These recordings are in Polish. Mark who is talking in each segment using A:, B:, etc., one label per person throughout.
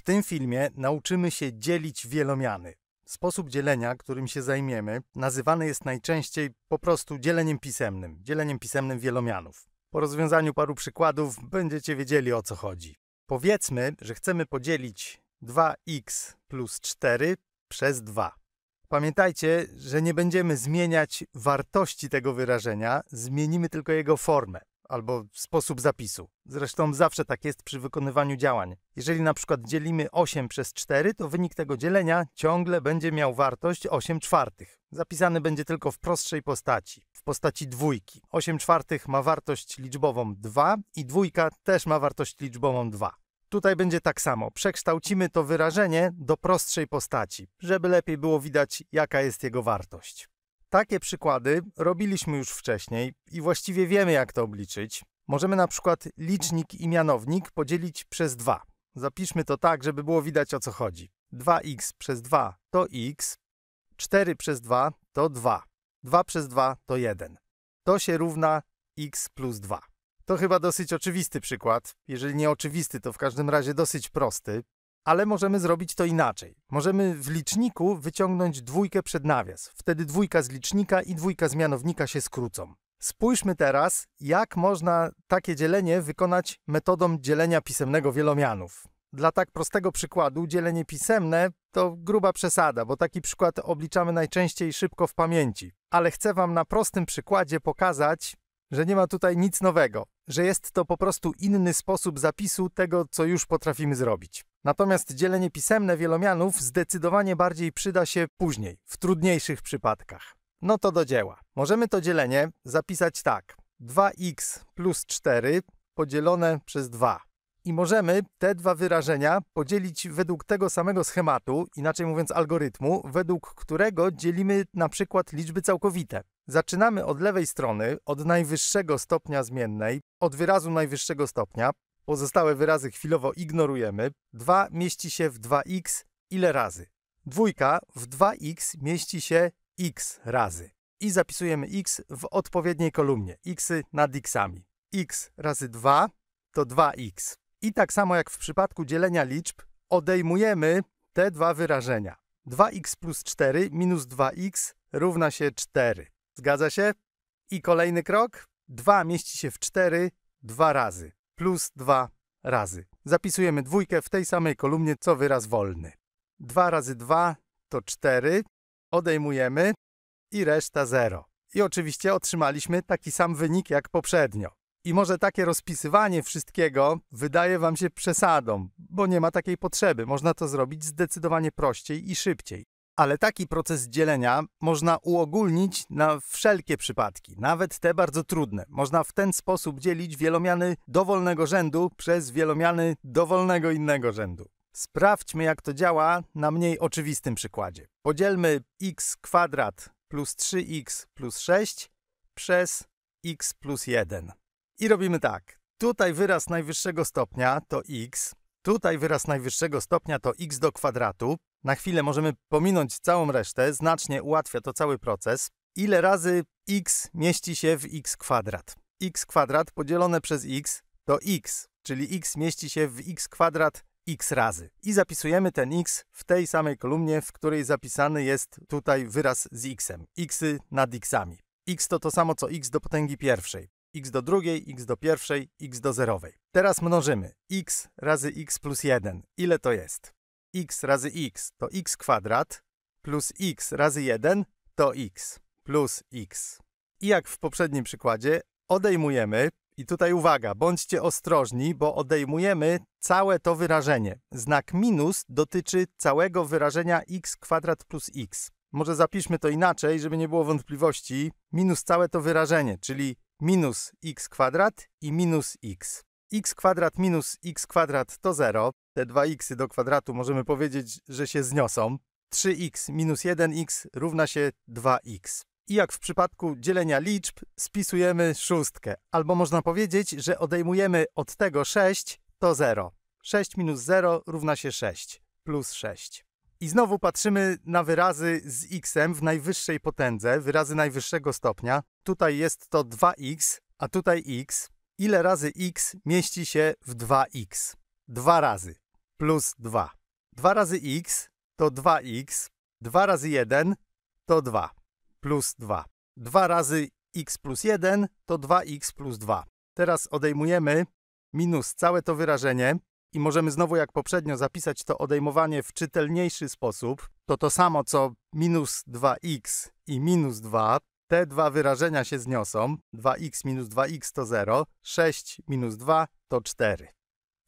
A: W tym filmie nauczymy się dzielić wielomiany. Sposób dzielenia, którym się zajmiemy, nazywany jest najczęściej po prostu dzieleniem pisemnym, dzieleniem pisemnym wielomianów. Po rozwiązaniu paru przykładów będziecie wiedzieli o co chodzi. Powiedzmy, że chcemy podzielić 2x plus 4 przez 2. Pamiętajcie, że nie będziemy zmieniać wartości tego wyrażenia, zmienimy tylko jego formę albo sposób zapisu. Zresztą zawsze tak jest przy wykonywaniu działań. Jeżeli na przykład dzielimy 8 przez 4, to wynik tego dzielenia ciągle będzie miał wartość 8 czwartych. Zapisany będzie tylko w prostszej postaci, w postaci dwójki. 8 czwartych ma wartość liczbową 2 i dwójka też ma wartość liczbową 2. Tutaj będzie tak samo. Przekształcimy to wyrażenie do prostszej postaci, żeby lepiej było widać, jaka jest jego wartość. Takie przykłady robiliśmy już wcześniej i właściwie wiemy, jak to obliczyć. Możemy na przykład licznik i mianownik podzielić przez 2. Zapiszmy to tak, żeby było widać o co chodzi. 2x przez 2 to x, 4 przez 2 to 2, 2 przez 2 to 1. To się równa x plus 2. To chyba dosyć oczywisty przykład. Jeżeli nie oczywisty, to w każdym razie dosyć prosty ale możemy zrobić to inaczej. Możemy w liczniku wyciągnąć dwójkę przed nawias. Wtedy dwójka z licznika i dwójka z mianownika się skrócą. Spójrzmy teraz, jak można takie dzielenie wykonać metodą dzielenia pisemnego wielomianów. Dla tak prostego przykładu dzielenie pisemne to gruba przesada, bo taki przykład obliczamy najczęściej szybko w pamięci. Ale chcę Wam na prostym przykładzie pokazać, że nie ma tutaj nic nowego, że jest to po prostu inny sposób zapisu tego, co już potrafimy zrobić. Natomiast dzielenie pisemne wielomianów zdecydowanie bardziej przyda się później, w trudniejszych przypadkach. No to do dzieła. Możemy to dzielenie zapisać tak. 2x plus 4 podzielone przez 2. I możemy te dwa wyrażenia podzielić według tego samego schematu, inaczej mówiąc algorytmu, według którego dzielimy na przykład liczby całkowite. Zaczynamy od lewej strony, od najwyższego stopnia zmiennej, od wyrazu najwyższego stopnia, Pozostałe wyrazy chwilowo ignorujemy. 2 mieści się w 2x ile razy? Dwójka w 2x mieści się x razy. I zapisujemy x w odpowiedniej kolumnie. xy nad xami. x razy 2 to 2x. I tak samo jak w przypadku dzielenia liczb, odejmujemy te dwa wyrażenia. 2x plus 4 minus 2x równa się 4. Zgadza się? I kolejny krok. 2 mieści się w 4 dwa razy plus 2 razy. Zapisujemy dwójkę w tej samej kolumnie co wyraz wolny. 2 razy 2 to 4, odejmujemy i reszta 0. I oczywiście otrzymaliśmy taki sam wynik jak poprzednio. I może takie rozpisywanie wszystkiego wydaje Wam się przesadą, bo nie ma takiej potrzeby. Można to zrobić zdecydowanie prościej i szybciej ale taki proces dzielenia można uogólnić na wszelkie przypadki, nawet te bardzo trudne. Można w ten sposób dzielić wielomiany dowolnego rzędu przez wielomiany dowolnego innego rzędu. Sprawdźmy, jak to działa na mniej oczywistym przykładzie. Podzielmy x kwadrat plus 3x plus 6 przez x plus 1. I robimy tak. Tutaj wyraz najwyższego stopnia to x, tutaj wyraz najwyższego stopnia to x do kwadratu, na chwilę możemy pominąć całą resztę, znacznie ułatwia to cały proces. Ile razy x mieści się w x kwadrat? x kwadrat podzielone przez x to x, czyli x mieści się w x kwadrat x razy. I zapisujemy ten x w tej samej kolumnie, w której zapisany jest tutaj wyraz z xem. xy nad xami. x to to samo co x do potęgi pierwszej. x do drugiej, x do pierwszej, x do zerowej. Teraz mnożymy. x razy x plus 1. Ile to jest? x razy x to x kwadrat, plus x razy 1 to x, plus x. I jak w poprzednim przykładzie, odejmujemy, i tutaj uwaga, bądźcie ostrożni, bo odejmujemy całe to wyrażenie. Znak minus dotyczy całego wyrażenia x kwadrat plus x. Może zapiszmy to inaczej, żeby nie było wątpliwości. Minus całe to wyrażenie, czyli minus x kwadrat i minus x x kwadrat minus x kwadrat to 0. Te dwa xy do kwadratu możemy powiedzieć, że się zniosą. 3x minus 1x równa się 2x. I jak w przypadku dzielenia liczb, spisujemy szóstkę. Albo można powiedzieć, że odejmujemy od tego 6 to 0. 6 minus 0 równa się 6 plus 6. I znowu patrzymy na wyrazy z x w najwyższej potędze, wyrazy najwyższego stopnia. Tutaj jest to 2x, a tutaj x ile razy x mieści się w 2x? Dwa razy plus 2. 2 razy x to 2x, 2 razy 1 to 2 plus 2. 2 razy x plus 1 to 2x plus 2. Teraz odejmujemy minus całe to wyrażenie i możemy znowu jak poprzednio zapisać to odejmowanie w czytelniejszy sposób. To to samo co minus 2x i minus 2 te dwa wyrażenia się zniosą. 2x minus 2x to 0, 6 minus 2 to 4.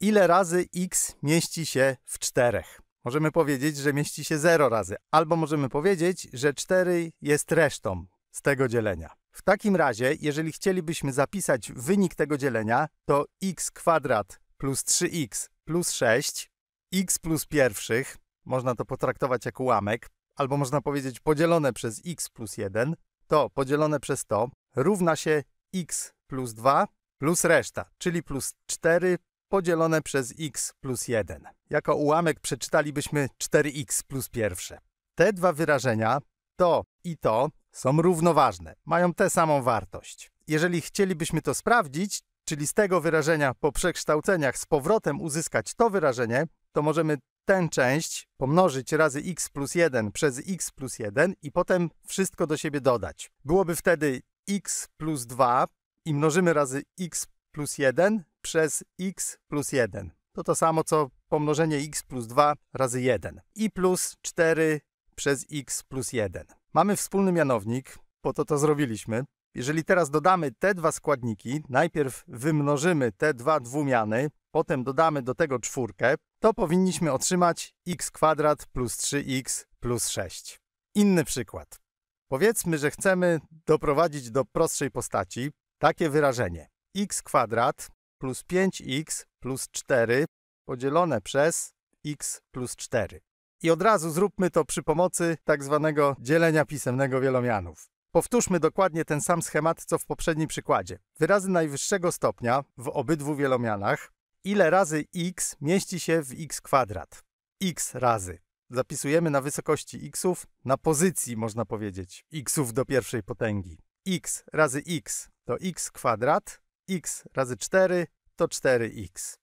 A: Ile razy x mieści się w 4? Możemy powiedzieć, że mieści się 0 razy, albo możemy powiedzieć, że 4 jest resztą z tego dzielenia. W takim razie, jeżeli chcielibyśmy zapisać wynik tego dzielenia, to x kwadrat plus 3x plus 6, x plus pierwszych, można to potraktować jako ułamek, albo można powiedzieć podzielone przez x plus 1, to podzielone przez to równa się x plus 2 plus reszta, czyli plus 4 podzielone przez x plus 1. Jako ułamek przeczytalibyśmy 4x plus pierwsze. Te dwa wyrażenia, to i to, są równoważne, mają tę samą wartość. Jeżeli chcielibyśmy to sprawdzić, czyli z tego wyrażenia po przekształceniach z powrotem uzyskać to wyrażenie, to możemy tę część pomnożyć razy x plus 1 przez x plus 1 i potem wszystko do siebie dodać. Byłoby wtedy x plus 2 i mnożymy razy x plus 1 przez x plus 1. To to samo co pomnożenie x plus 2 razy 1 i plus 4 przez x plus 1. Mamy wspólny mianownik, po to to zrobiliśmy. Jeżeli teraz dodamy te dwa składniki, najpierw wymnożymy te dwa dwumiany, potem dodamy do tego czwórkę, to powinniśmy otrzymać x kwadrat plus 3x plus 6. Inny przykład. Powiedzmy, że chcemy doprowadzić do prostszej postaci takie wyrażenie x kwadrat plus 5x plus 4 podzielone przez x plus 4. I od razu zróbmy to przy pomocy tak zwanego dzielenia pisemnego wielomianów. Powtórzmy dokładnie ten sam schemat, co w poprzednim przykładzie. Wyrazy najwyższego stopnia w obydwu wielomianach, ile razy x mieści się w x kwadrat. x razy. Zapisujemy na wysokości xów, na pozycji można powiedzieć, xów do pierwszej potęgi. x razy x to x kwadrat, x razy 4 to 4x.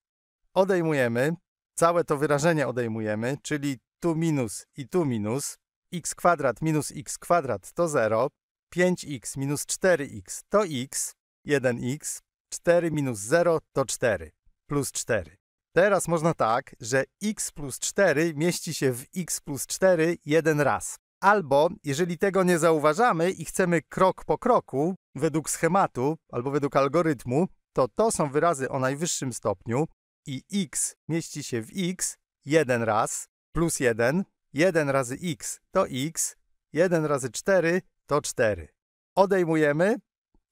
A: Odejmujemy, całe to wyrażenie odejmujemy, czyli tu minus i tu minus, x kwadrat minus x kwadrat to 0, 5x minus 4x to x, 1x, 4 minus 0 to 4, plus 4. Teraz można tak, że x plus 4 mieści się w x plus 4 jeden raz. Albo, jeżeli tego nie zauważamy i chcemy krok po kroku, według schematu albo według algorytmu, to to są wyrazy o najwyższym stopniu i x mieści się w x jeden raz, plus 1, 1 razy x to x, 1 razy 4 to 4. Odejmujemy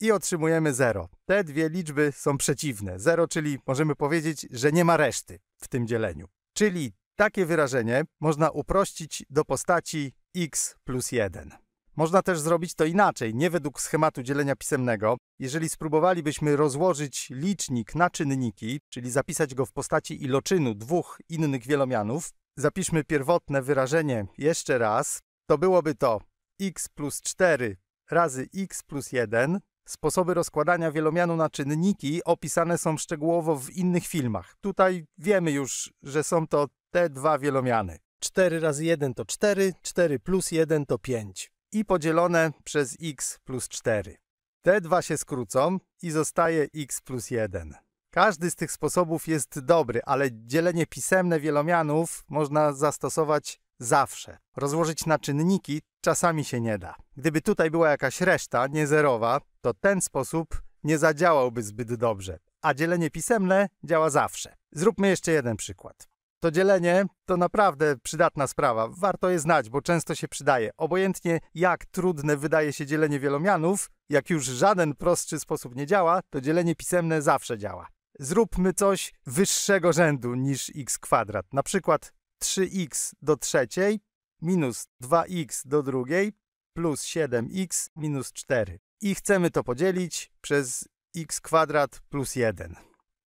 A: i otrzymujemy 0. Te dwie liczby są przeciwne. 0, czyli możemy powiedzieć, że nie ma reszty w tym dzieleniu. Czyli takie wyrażenie można uprościć do postaci x plus 1. Można też zrobić to inaczej, nie według schematu dzielenia pisemnego. Jeżeli spróbowalibyśmy rozłożyć licznik na czynniki, czyli zapisać go w postaci iloczynu dwóch innych wielomianów, zapiszmy pierwotne wyrażenie jeszcze raz, to byłoby to x plus 4 razy x plus 1. Sposoby rozkładania wielomianu na czynniki opisane są szczegółowo w innych filmach. Tutaj wiemy już, że są to te dwa wielomiany. 4 razy 1 to 4, 4 plus 1 to 5 i podzielone przez x plus 4. Te dwa się skrócą i zostaje x plus 1. Każdy z tych sposobów jest dobry, ale dzielenie pisemne wielomianów można zastosować Zawsze. Rozłożyć na czynniki czasami się nie da. Gdyby tutaj była jakaś reszta, nie zerowa, to ten sposób nie zadziałałby zbyt dobrze. A dzielenie pisemne działa zawsze. Zróbmy jeszcze jeden przykład. To dzielenie to naprawdę przydatna sprawa. Warto je znać, bo często się przydaje. Obojętnie jak trudne wydaje się dzielenie wielomianów, jak już żaden prostszy sposób nie działa, to dzielenie pisemne zawsze działa. Zróbmy coś wyższego rzędu niż x kwadrat, na przykład 3x do trzeciej minus 2x do drugiej plus 7x minus 4. I chcemy to podzielić przez x kwadrat plus 1.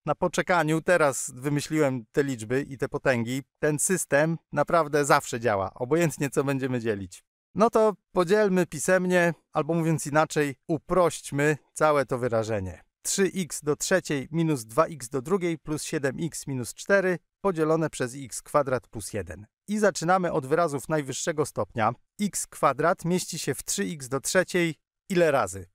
A: Na poczekaniu teraz wymyśliłem te liczby i te potęgi. Ten system naprawdę zawsze działa, obojętnie co będziemy dzielić. No to podzielmy pisemnie, albo mówiąc inaczej, uprośćmy całe to wyrażenie. 3x do trzeciej minus 2x do drugiej plus 7x minus 4 podzielone przez x kwadrat plus 1. I zaczynamy od wyrazów najwyższego stopnia. x kwadrat mieści się w 3x do trzeciej ile razy?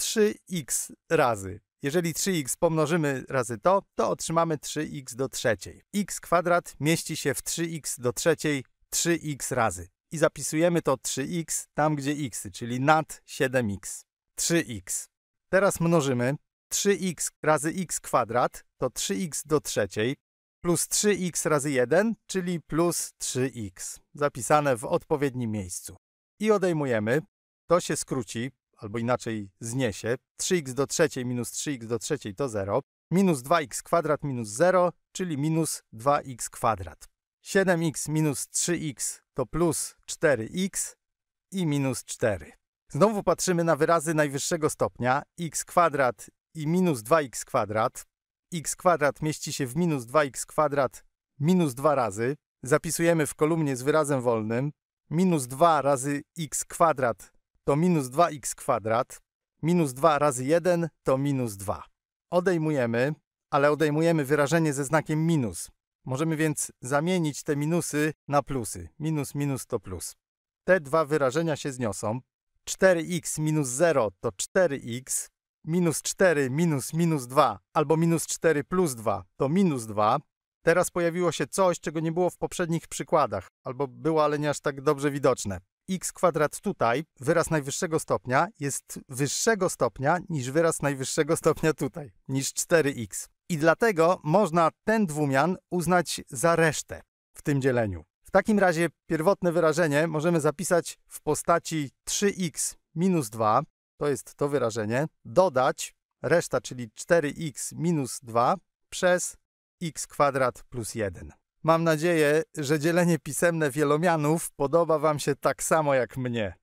A: 3x razy. Jeżeli 3x pomnożymy razy to, to otrzymamy 3x do trzeciej. x kwadrat mieści się w 3x do trzeciej 3x razy. I zapisujemy to 3x tam, gdzie x, czyli nad 7x. 3x. Teraz mnożymy. 3x razy x kwadrat to 3x do trzeciej plus 3x razy 1, czyli plus 3x, zapisane w odpowiednim miejscu. I odejmujemy, to się skróci, albo inaczej zniesie, 3x do trzeciej minus 3x do trzeciej to 0, minus 2x kwadrat minus 0, czyli minus 2x kwadrat. 7x minus 3x to plus 4x i minus 4. Znowu patrzymy na wyrazy najwyższego stopnia x kwadrat i minus 2x kwadrat. x kwadrat mieści się w minus 2x kwadrat minus 2 razy. Zapisujemy w kolumnie z wyrazem wolnym. Minus 2 razy x kwadrat to minus 2x kwadrat. Minus 2 razy 1 to minus 2. Odejmujemy, ale odejmujemy wyrażenie ze znakiem minus. Możemy więc zamienić te minusy na plusy. Minus minus to plus. Te dwa wyrażenia się zniosą. 4x minus 0 to 4x, minus 4 minus minus 2 albo minus 4 plus 2 to minus 2, teraz pojawiło się coś, czego nie było w poprzednich przykładach, albo było, ale nie aż tak dobrze widoczne. x kwadrat tutaj, wyraz najwyższego stopnia, jest wyższego stopnia niż wyraz najwyższego stopnia tutaj, niż 4x. I dlatego można ten dwumian uznać za resztę w tym dzieleniu. W takim razie pierwotne wyrażenie możemy zapisać w postaci 3x minus 2 to jest to wyrażenie, dodać reszta, czyli 4x minus 2 przez x kwadrat plus 1. Mam nadzieję, że dzielenie pisemne wielomianów podoba Wam się tak samo jak mnie.